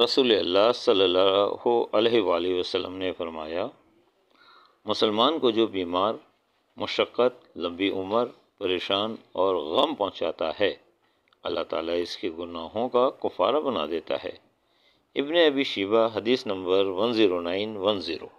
रसूल अल्लाह सल्लल्लाहु अलैहि वसल्लम ने फरमाया मुसलमान को जो बीमार मशक्क़त लंबी उम्र परेशान और गम पहुंचाता है अल्लाह ताला इसके गुनाहों का कुफारा बना देता है इब्ने अबी शिबा हदीस number one zero nine one zero